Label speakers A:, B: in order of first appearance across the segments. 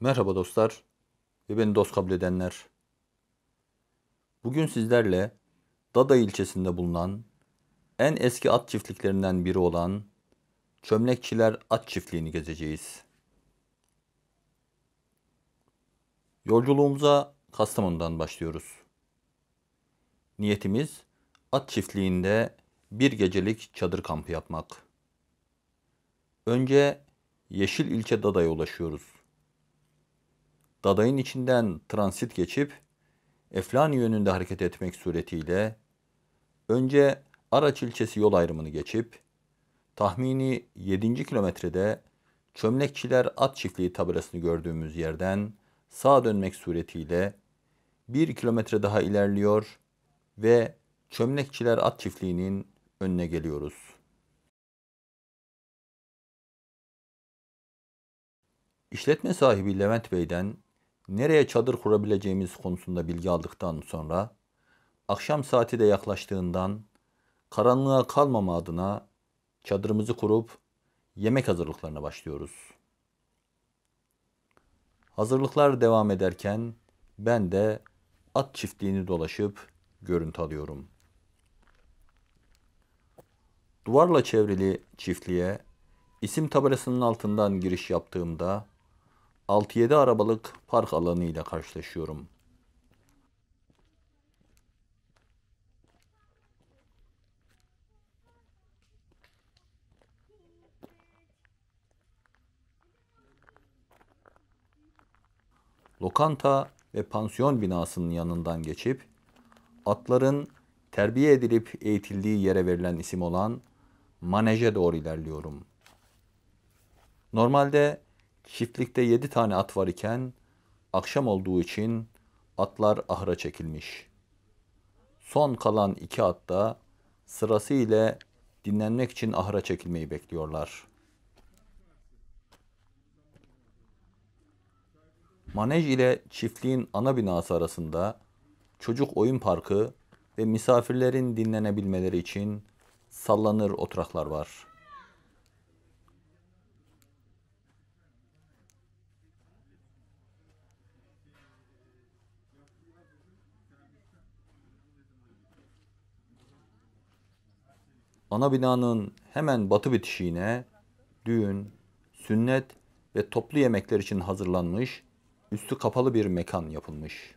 A: Merhaba dostlar ve beni dost kabul edenler. Bugün sizlerle Dada ilçesinde bulunan en eski at çiftliklerinden biri olan Çömlekçiler At Çiftliği'ni gezeceğiz. Yolculuğumuza Kastamonu'dan başlıyoruz. Niyetimiz at çiftliğinde bir gecelik çadır kampı yapmak. Önce Yeşil ilçe Dada'ya ulaşıyoruz. Daday'ın içinden transit geçip Eflani yönünde hareket etmek suretiyle önce Araç ilçesi yol ayrımını geçip tahmini 7. kilometrede Çömlekçiler At Çiftliği tabelasını gördüğümüz yerden sağa dönmek suretiyle 1 kilometre daha ilerliyor ve Çömlekçiler At Çiftliği'nin önüne geliyoruz. İşletme sahibi Levent Bey'den nereye çadır kurabileceğimiz konusunda bilgi aldıktan sonra akşam saati de yaklaştığından karanlığa kalmama adına çadırımızı kurup yemek hazırlıklarına başlıyoruz. Hazırlıklar devam ederken ben de at çiftliğini dolaşıp görüntü alıyorum. Duvarla çevrili çiftliğe isim tabelasının altından giriş yaptığımda 6-7 arabalık park alanı ile karşılaşıyorum. Lokanta ve pansiyon binasının yanından geçip atların terbiye edilip eğitildiği yere verilen isim olan Manege doğru ilerliyorum. Normalde Çiftlikte yedi tane at var iken akşam olduğu için atlar ahıra çekilmiş. Son kalan iki at da sırası ile dinlenmek için ahıra çekilmeyi bekliyorlar. Manej ile çiftliğin ana binası arasında çocuk oyun parkı ve misafirlerin dinlenebilmeleri için sallanır oturaklar var.'' ana binanın hemen batı bitişiğine düğün, sünnet ve toplu yemekler için hazırlanmış, üstü kapalı bir mekan yapılmış.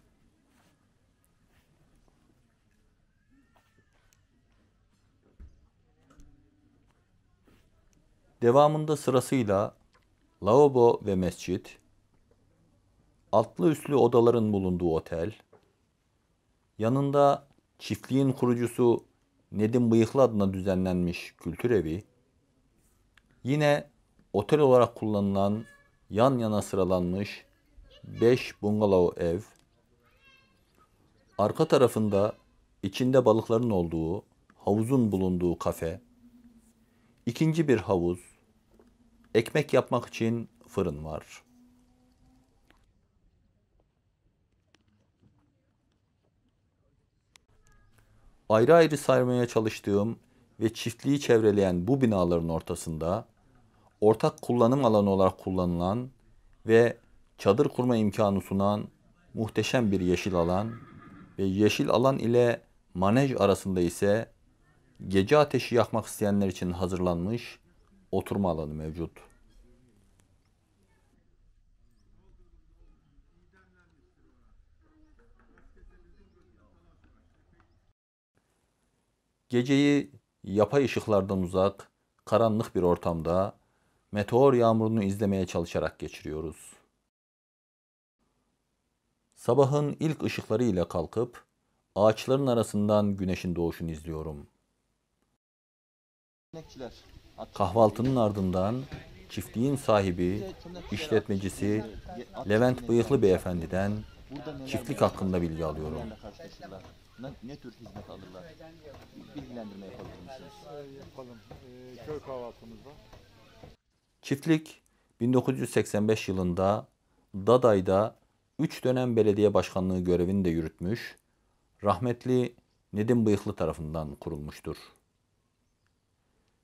A: Devamında sırasıyla lavabo ve mescit, altlı üstlü odaların bulunduğu otel, yanında çiftliğin kurucusu Nedim Bıyıklı adına düzenlenmiş kültür evi, yine otel olarak kullanılan yan yana sıralanmış 5 bungalov ev, arka tarafında içinde balıkların olduğu, havuzun bulunduğu kafe, ikinci bir havuz, ekmek yapmak için fırın var.'' ayrı ayrı saymaya çalıştığım ve çiftliği çevreleyen bu binaların ortasında ortak kullanım alanı olarak kullanılan ve çadır kurma imkanı sunan muhteşem bir yeşil alan ve yeşil alan ile manej arasında ise gece ateşi yakmak isteyenler için hazırlanmış oturma alanı mevcut.'' Geceyi yapay ışıklardan uzak, karanlık bir ortamda meteor yağmurunu izlemeye çalışarak geçiriyoruz. Sabahın ilk ışıkları ile kalkıp ağaçların arasından güneşin doğuşunu izliyorum. Kahvaltının ardından çiftliğin sahibi, işletmecisi Levent Bıyıklı Beyefendi'den çiftlik hakkında bilgi alıyorum tarafından ne tür hizmet alırlar? Bilgilendirme yapabilir misiniz? Yapalım. Ee, köy kahvaltımızda. Çiftlik 1985 yılında Daday'da 3 dönem belediye başkanlığı görevini de yürütmüş, rahmetli Nedim Bıyıklı tarafından kurulmuştur.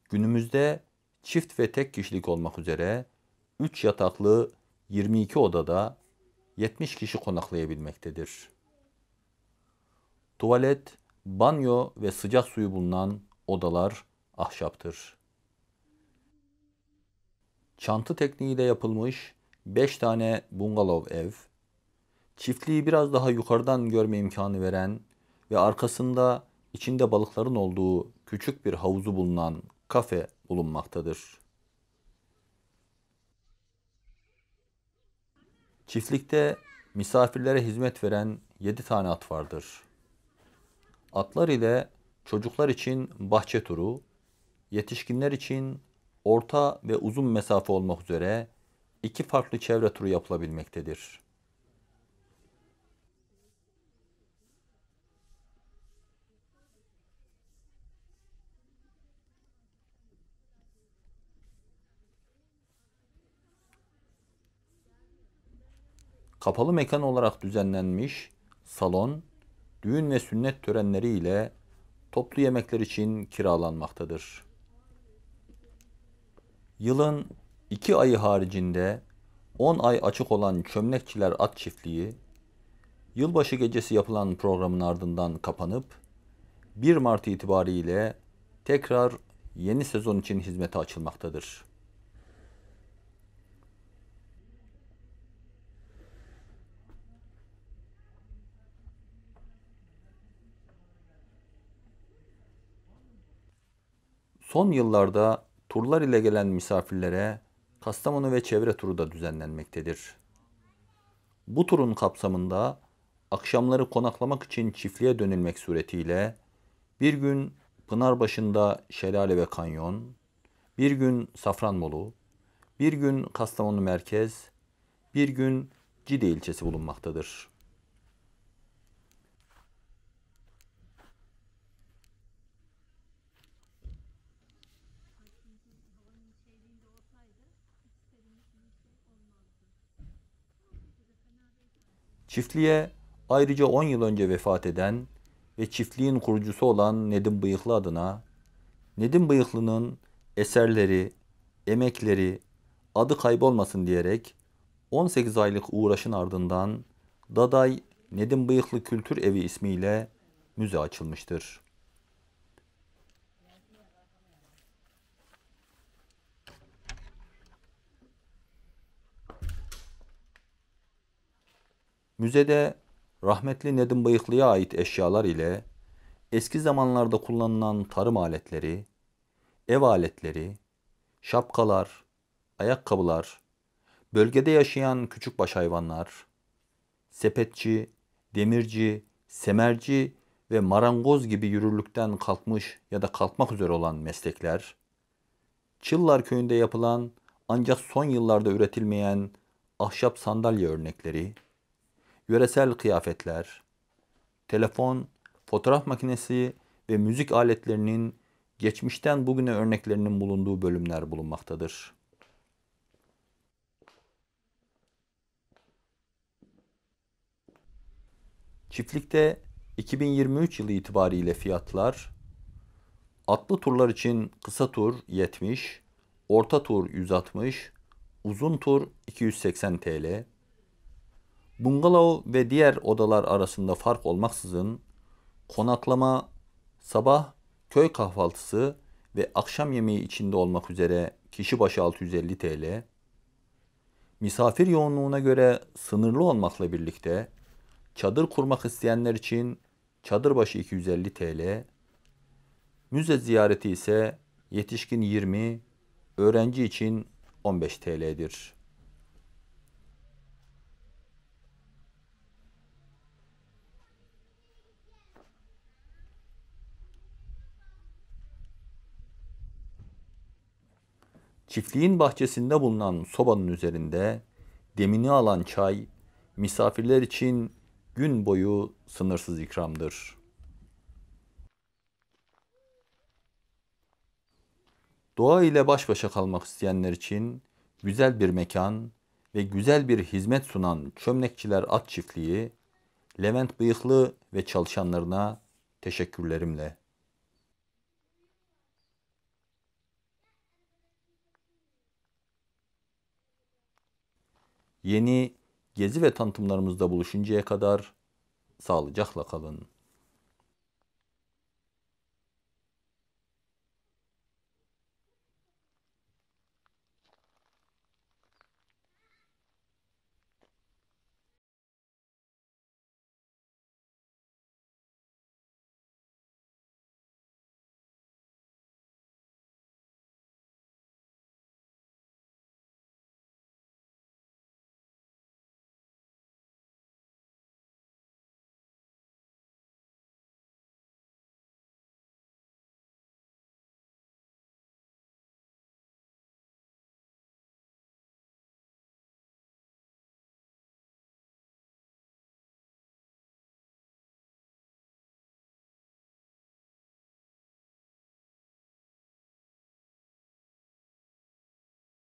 A: Günümüzde çift ve tek kişilik olmak üzere 3 yataklı 22 odada 70 kişi konaklayabilmektedir. Tuvalet, banyo ve sıcak suyu bulunan odalar ahşaptır. Çantı tekniğiyle yapılmış 5 tane bungalov ev, çiftliği biraz daha yukarıdan görme imkanı veren ve arkasında içinde balıkların olduğu küçük bir havuzu bulunan kafe bulunmaktadır. Çiftlikte misafirlere hizmet veren 7 tane at vardır. Atlar ile çocuklar için bahçe turu, yetişkinler için orta ve uzun mesafe olmak üzere iki farklı çevre turu yapılabilmektedir. Kapalı mekan olarak düzenlenmiş salon düğün ve sünnet törenleri ile toplu yemekler için kiralanmaktadır. Yılın iki ayı haricinde 10 ay açık olan Çömlekçiler At Çiftliği, yılbaşı gecesi yapılan programın ardından kapanıp 1 Mart itibariyle tekrar yeni sezon için hizmete açılmaktadır. Son yıllarda turlar ile gelen misafirlere Kastamonu ve çevre turu da düzenlenmektedir. Bu turun kapsamında akşamları konaklamak için çiftliğe dönülmek suretiyle bir gün Pınarbaşı'nda şelale ve kanyon, bir gün Safranbolu, bir gün Kastamonu merkez, bir gün Cide ilçesi bulunmaktadır. Çiftliğe ayrıca 10 yıl önce vefat eden ve çiftliğin kurucusu olan Nedim Bıyıklı adına Nedim Bıyıklı'nın eserleri, emekleri adı kaybolmasın diyerek 18 aylık uğraşın ardından Daday Nedim Bıyıklı Kültür Evi ismiyle müze açılmıştır. Müzede rahmetli Nedim Bıyıklı'ya ait eşyalar ile eski zamanlarda kullanılan tarım aletleri, ev aletleri, şapkalar, ayakkabılar, bölgede yaşayan küçükbaş hayvanlar, sepetçi, demirci, semerci ve marangoz gibi yürürlükten kalkmış ya da kalkmak üzere olan meslekler, Çıllar köyünde yapılan ancak son yıllarda üretilmeyen ahşap sandalye örnekleri, yöresel kıyafetler, telefon, fotoğraf makinesi ve müzik aletlerinin geçmişten bugüne örneklerinin bulunduğu bölümler bulunmaktadır. Çiftlikte 2023 yılı itibariyle fiyatlar atlı turlar için kısa tur 70, orta tur 160, uzun tur 280 TL, Bungalov ve diğer odalar arasında fark olmaksızın konaklama, sabah, köy kahvaltısı ve akşam yemeği içinde olmak üzere kişi başı 650 TL, misafir yoğunluğuna göre sınırlı olmakla birlikte çadır kurmak isteyenler için çadır başı 250 TL, müze ziyareti ise yetişkin 20, öğrenci için 15 TL'dir. Çiftliğin bahçesinde bulunan sobanın üzerinde demini alan çay misafirler için gün boyu sınırsız ikramdır. Doğa ile baş başa kalmak isteyenler için güzel bir mekan ve güzel bir hizmet sunan Çömlekçiler At Çiftliği, Levent Bıyıklı ve çalışanlarına teşekkürlerimle Yeni gezi ve tanıtımlarımızda buluşuncaya kadar sağlıcakla kalın.